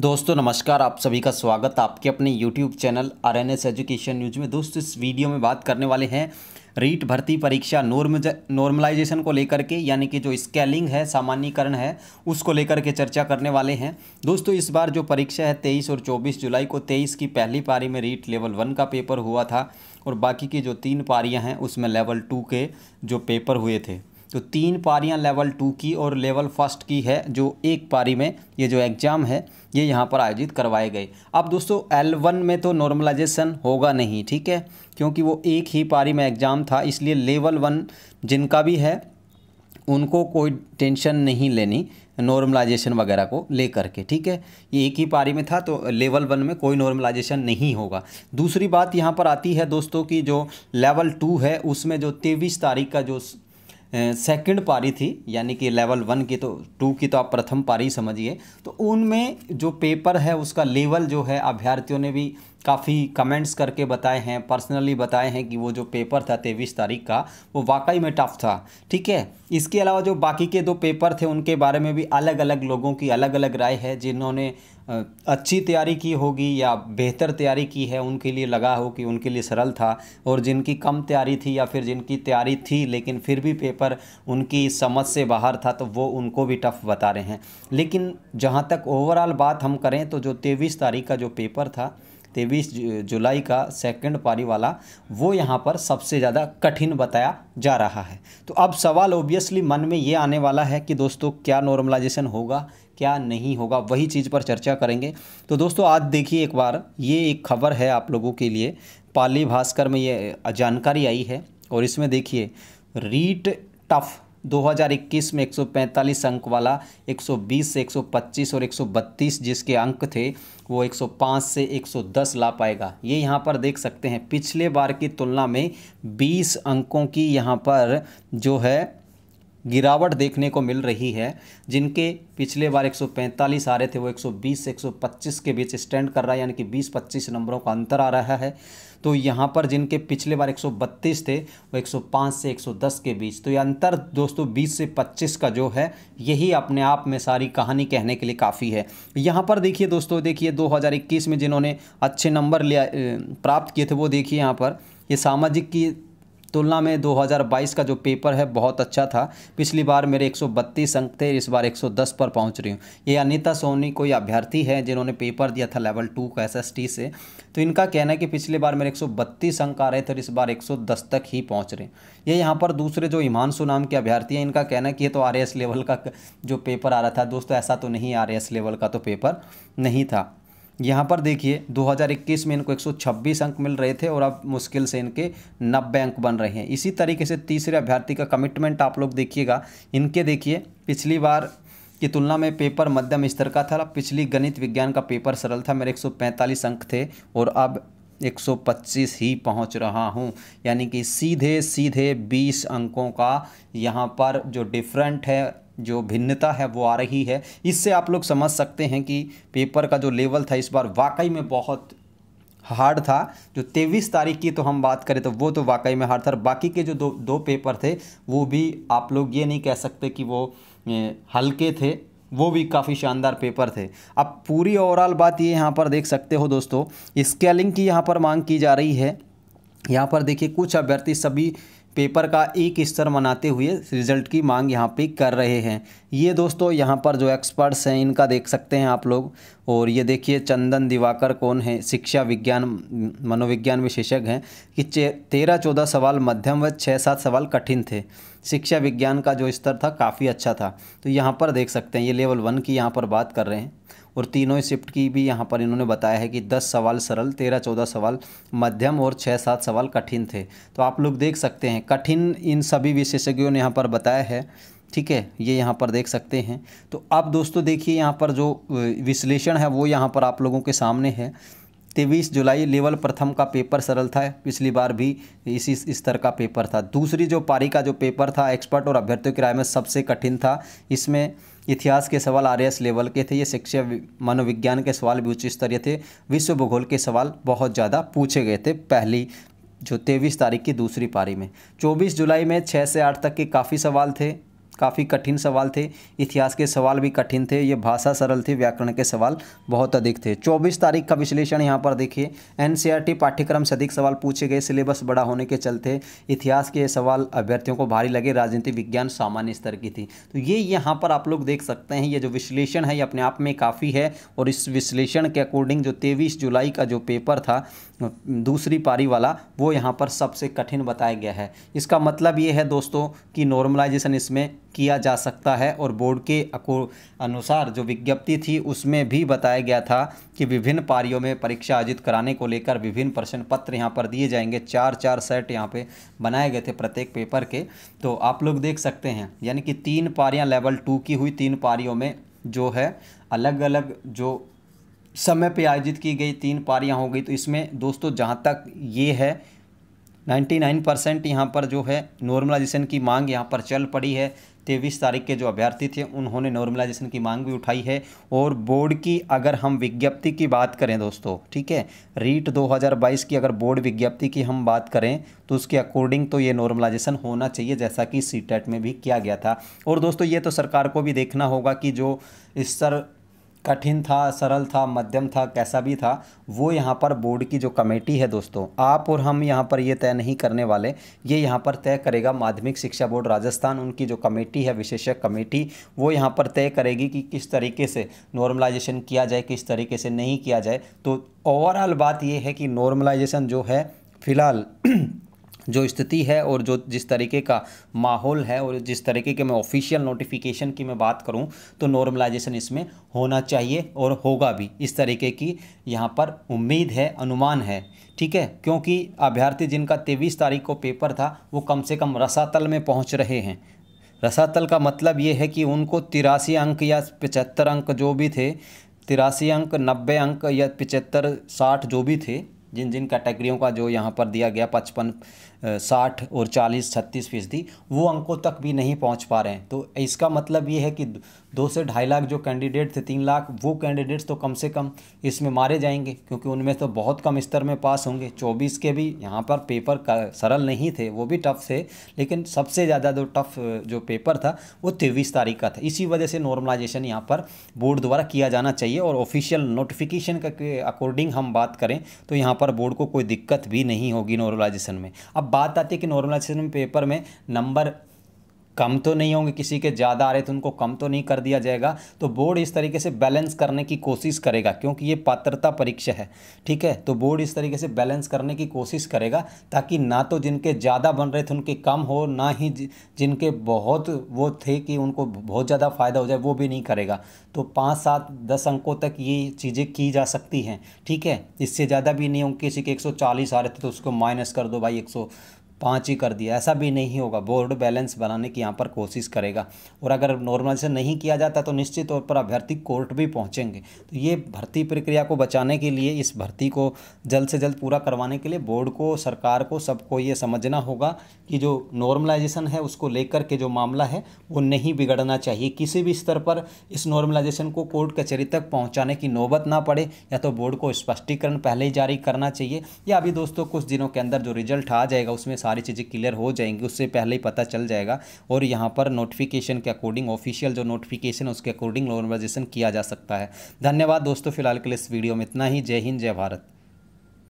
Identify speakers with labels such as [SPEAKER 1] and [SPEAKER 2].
[SPEAKER 1] दोस्तों नमस्कार आप सभी का स्वागत आपके अपने YouTube channel R N S education news में दोस्तों इस वीडियो में बात करने वाले हैं रीट भर्ती परीक्षा नॉर्म नॉर्मलाइजेशन को लेकर के यानी कि जो स्केलिंग है सामान्यकरण है उसको लेकर के चर्चा करने वाले हैं दोस्तों इस बार जो परीक्षा है 23 और 24 जुलाई को 23 की पहली पारी में रीट लेवल वन का पेपर हुआ था और बाकी की जो तीन पारियाँ हैं उसमें लेवल टू के जो पेपर हुए थे तो तीन पारियाँ लेवल टू की और लेवल फर्स्ट की है जो एक पारी में ये जो एग्ज़ाम है ये यहाँ पर आयोजित करवाए गए अब दोस्तों एल वन में तो नॉर्मलाइजेशन होगा नहीं ठीक है क्योंकि वो एक ही पारी में एग्ज़ाम था इसलिए लेवल वन जिनका भी है उनको कोई टेंशन नहीं लेनी नॉर्मलाइजेशन वगैरह को लेकर के ठीक है ये एक ही पारी में था तो लेवल वन में कोई नॉर्मलाइजेशन नहीं होगा दूसरी बात यहाँ पर आती है दोस्तों की जो लेवल टू है उसमें जो तेईस तारीख का जो सेकंड पारी थी यानी कि लेवल वन की तो टू की तो आप प्रथम पारी समझिए तो उनमें जो पेपर है उसका लेवल जो है अभ्यर्थियों ने भी काफ़ी कमेंट्स करके बताए हैं पर्सनली बताए हैं कि वो जो पेपर था तेईस तारीख का वो वाकई में टफ था ठीक है इसके अलावा जो बाकी के दो पेपर थे उनके बारे में भी अलग अलग लोगों की अलग अलग राय है जिन्होंने अच्छी तैयारी की होगी या बेहतर तैयारी की है उनके लिए लगा हो कि उनके लिए सरल था और जिनकी कम तैयारी थी या फिर जिनकी तैयारी थी लेकिन फिर भी पेपर उनकी समझ से बाहर था तो वो उनको भी टफ बता रहे हैं लेकिन जहाँ तक ओवरऑल बात हम करें तो जो तेईस तारीख का जो पेपर था तेईस जुलाई का सेकंड पारी वाला वो यहाँ पर सबसे ज़्यादा कठिन बताया जा रहा है तो अब सवाल ओबियसली मन में ये आने वाला है कि दोस्तों क्या नॉर्मलाइजेशन होगा क्या नहीं होगा वही चीज़ पर चर्चा करेंगे तो दोस्तों आज देखिए एक बार ये एक खबर है आप लोगों के लिए पाली भास्कर में ये जानकारी आई है और इसमें देखिए रीट टफ 2021 में 145 अंक वाला 120 से 125 और 132 जिसके अंक थे वो 105 से 110 ला पाएगा ये यहाँ पर देख सकते हैं पिछले बार की तुलना में 20 अंकों की यहाँ पर जो है गिरावट देखने को मिल रही है जिनके पिछले बार 145 आ रहे थे वो 120 से 125 के बीच स्टैंड कर रहा है यानी कि 20-25 नंबरों का अंतर आ रहा है तो यहाँ पर जिनके पिछले बार 132 थे वो 105 से 110 के बीच तो ये अंतर दोस्तों 20 से 25 का जो है यही अपने आप में सारी कहानी कहने के लिए काफ़ी है यहाँ पर देखिए दोस्तों देखिए दो में जिन्होंने अच्छे नंबर लिया प्राप्त किए थे वो देखिए यहाँ पर ये सामाजिक की तुलना में 2022 का जो पेपर है बहुत अच्छा था पिछली बार मेरे 132 अंक थे इस बार 110 पर पहुंच रही हूँ ये अनिता सोनी कोई अभ्यर्थी है जिन्होंने पेपर दिया था लेवल टू का एस से तो इनका कहना है कि पिछली बार मेरे 132 अंक आ रहे थे और इस बार 110 तक ही पहुँच रहे हैं ये यहाँ पर दूसरे जो इमानसु नाम के अभ्यर्थी हैं इनका कहना है कि ये तो आर लेवल का जो पेपर आ रहा था दोस्तों ऐसा तो नहीं आर लेवल का तो पेपर नहीं था यहाँ पर देखिए 2021 में इनको 126 अंक मिल रहे थे और अब मुश्किल से इनके नब्बे अंक बन रहे हैं इसी तरीके से तीसरे अभ्यर्थी का कमिटमेंट आप लोग देखिएगा इनके देखिए पिछली बार की तुलना में पेपर मध्यम स्तर का था पिछली गणित विज्ञान का पेपर सरल था मेरे 145 अंक थे और अब 125 ही पहुंच रहा हूं यानी कि सीधे सीधे 20 अंकों का यहां पर जो डिफरेंट है जो भिन्नता है वो आ रही है इससे आप लोग समझ सकते हैं कि पेपर का जो लेवल था इस बार वाकई में बहुत हार्ड था जो तेईस तारीख की तो हम बात करें तो वो तो वाकई में हार्ड था बाकी के जो दो दो पेपर थे वो भी आप लोग ये नहीं कह सकते कि वो हल्के थे वो भी काफ़ी शानदार पेपर थे अब पूरी ओवरऑल बात ये यहाँ पर देख सकते हो दोस्तों स्केलिंग की यहाँ पर मांग की जा रही है यहाँ पर देखिए कुछ अभ्यर्थी सभी पेपर का एक स्तर मनाते हुए रिजल्ट की मांग यहाँ पे कर रहे हैं ये दोस्तों यहाँ पर जो एक्सपर्ट्स हैं इनका देख सकते हैं आप लोग और ये देखिए चंदन दिवाकर कौन है शिक्षा विज्ञान मनोविज्ञान विशेषज्ञ हैं कि तेरह चौदह सवाल मध्यम व छः सात सवाल कठिन थे शिक्षा विज्ञान का जो स्तर था काफ़ी अच्छा था तो यहाँ पर देख सकते हैं ये लेवल वन की यहाँ पर बात कर रहे हैं और तीनों शिफ्ट की भी यहाँ पर इन्होंने बताया है कि दस सवाल सरल तेरह चौदह सवाल मध्यम और छः सात सवाल कठिन थे तो आप लोग देख सकते हैं कठिन इन सभी विशेषज्ञों ने यहाँ पर बताया है ठीक है ये यहाँ पर देख सकते हैं तो अब दोस्तों देखिए यहाँ पर जो विश्लेषण है वो यहाँ पर आप लोगों के सामने है तेईस जुलाई लेवल प्रथम का पेपर सरल था पिछली बार भी इसी स्तर का पेपर था दूसरी जो पारी का जो पेपर था एक्सपर्ट और अभ्यर्थियों की राय में सबसे कठिन था इसमें इतिहास के सवाल आर लेवल के थे ये शिक्षा मनोविज्ञान के सवाल भी उच्च स्तरीय थे विश्व भूगोल के सवाल बहुत ज़्यादा पूछे गए थे पहली जो तेईस तारीख की दूसरी पारी में चौबीस जुलाई में छः से आठ तक के काफ़ी सवाल थे काफ़ी कठिन सवाल थे इतिहास के सवाल भी कठिन थे ये भाषा सरल थी व्याकरण के सवाल बहुत अधिक थे 24 तारीख का विश्लेषण यहाँ पर देखिए एनसीईआरटी पाठ्यक्रम से अधिक सवाल पूछे गए सिलेबस बड़ा होने के चलते इतिहास के सवाल अभ्यर्थियों को भारी लगे राजनीति विज्ञान सामान्य स्तर की थी तो ये यहाँ पर आप लोग देख सकते हैं ये जो विश्लेषण है ये अपने आप में काफ़ी है और इस विश्लेषण के अकॉर्डिंग जो तेईस जुलाई का जो पेपर था दूसरी पारी वाला वो यहाँ पर सबसे कठिन बताया गया है इसका मतलब ये है दोस्तों कि नॉर्मलाइजेशन इसमें किया जा सकता है और बोर्ड के अनुसार जो विज्ञप्ति थी उसमें भी बताया गया था कि विभिन्न पारियों में परीक्षा आयोजित कराने को लेकर विभिन्न प्रश्न पत्र यहाँ पर दिए जाएंगे चार चार सेट यहाँ पे बनाए गए थे प्रत्येक पेपर के तो आप लोग देख सकते हैं यानी कि तीन पारियाँ लेवल टू की हुई तीन पारियों में जो है अलग अलग जो समय पर आयोजित की गई तीन पारियाँ हो गई तो इसमें दोस्तों जहाँ तक ये है 99 परसेंट यहाँ पर जो है नॉर्मलाइजेशन की मांग यहाँ पर चल पड़ी है तेईस तारीख के जो अभ्यर्थी थे उन्होंने नॉर्मलाइजेशन की मांग भी उठाई है और बोर्ड की अगर हम विज्ञप्ति की बात करें दोस्तों ठीक है रीट 2022 की अगर बोर्ड विज्ञप्ति की हम बात करें तो उसके अकॉर्डिंग तो ये नॉर्मलाइजेशन होना चाहिए जैसा कि सी में भी किया गया था और दोस्तों ये तो सरकार को भी देखना होगा कि जो स्तर कठिन था सरल था मध्यम था कैसा भी था वो यहाँ पर बोर्ड की जो कमेटी है दोस्तों आप और हम यहाँ पर ये तय नहीं करने वाले ये यहाँ पर तय करेगा माध्यमिक शिक्षा बोर्ड राजस्थान उनकी जो कमेटी है विशेषज्ञ कमेटी वो यहाँ पर तय करेगी कि किस तरीके से नॉर्मलाइजेशन किया जाए किस तरीके से नहीं किया जाए तो ओवरऑल बात ये है कि नॉर्मलाइजेशन जो है फिलहाल जो स्थिति है और जो जिस तरीके का माहौल है और जिस तरीके के मैं ऑफिशियल नोटिफिकेशन की मैं बात करूं तो नॉर्मलाइजेशन इसमें होना चाहिए और होगा भी इस तरीके की यहाँ पर उम्मीद है अनुमान है ठीक है क्योंकि अभ्यर्थी जिनका तेईस तारीख को पेपर था वो कम से कम रसातल में पहुँच रहे हैं रसातल का मतलब ये है कि उनको तिरासी अंक या पचहत्तर अंक जो भी थे तिरासी अंक नब्बे अंक या पिचहत्तर साठ जो भी थे जिन जिन कैटेगरियों का जो यहाँ पर दिया गया पचपन साठ और चालीस छत्तीस फीसदी वो अंकों तक भी नहीं पहुँच पा रहे हैं तो इसका मतलब ये है कि दो से ढाई लाख जो कैंडिडेट थे तीन लाख वो कैंडिडेट्स तो कम से कम इसमें मारे जाएंगे क्योंकि उनमें तो बहुत कम स्तर में पास होंगे चौबीस के भी यहाँ पर पेपर सरल नहीं थे वो भी टफ थे लेकिन सबसे ज़्यादा जो टफ जो पेपर था वो तेईस तारीख का था इसी वजह से नॉर्मलाइजेशन यहाँ पर बोर्ड द्वारा किया जाना चाहिए और ऑफिशियल नोटिफिकेशन के अकॉर्डिंग हम बात करें तो यहाँ पर बोर्ड को कोई दिक्कत भी नहीं होगी नॉर्मलाइजेशन में अब बात आती है कि नॉर्मलाइजेशन पेपर में नंबर कम तो नहीं होंगे किसी के ज़्यादा आ रहे थे तो उनको कम तो नहीं कर दिया जाएगा तो बोर्ड इस तरीके से बैलेंस करने की कोशिश करेगा क्योंकि ये पात्रता परीक्षा है ठीक है तो बोर्ड इस तरीके से बैलेंस करने की कोशिश करेगा ताकि ना तो जिनके ज़्यादा बन रहे थे उनके कम हो ना ही जिनके बहुत वो थे कि उनको बहुत ज़्यादा फ़ायदा हो जाए वो भी नहीं करेगा तो पाँच सात दस अंकों तक ये चीज़ें की जा सकती हैं ठीक है इससे ज़्यादा भी नहीं होंगे किसी के एक आ रहे थे तो उसको माइनस कर दो भाई एक पाँच ही कर दिया ऐसा भी नहीं होगा बोर्ड बैलेंस बनाने की यहाँ पर कोशिश करेगा और अगर नॉर्मलाइजेशन नहीं किया जाता तो निश्चित तौर पर अभ्यर्थी कोर्ट भी पहुँचेंगे तो ये भर्ती प्रक्रिया को बचाने के लिए इस भर्ती को जल्द से जल्द पूरा करवाने के लिए बोर्ड को सरकार को सबको ये समझना होगा कि जो नॉर्मलाइजेशन है उसको लेकर के जो मामला है वो नहीं बिगड़ना चाहिए किसी भी स्तर पर इस नॉर्मलाइजेशन को कोर्ट कचहरी तक पहुँचाने की नौबत ना पड़े या तो बोर्ड को स्पष्टीकरण पहले ही जारी करना चाहिए या अभी दोस्तों कुछ दिनों के अंदर जो रिजल्ट आ जाएगा उसमें सारी चीज़ें क्लियर हो जाएंगी उससे पहले ही पता चल जाएगा और यहाँ पर नोटिफिकेशन के अकॉर्डिंग ऑफिशियल जो नोटिफिकेशन उसके अकॉर्डिंग नॉर्मलाइजेशन किया जा सकता है धन्यवाद दोस्तों फिलहाल के लिए इस वीडियो में इतना ही जय हिंद जय भारत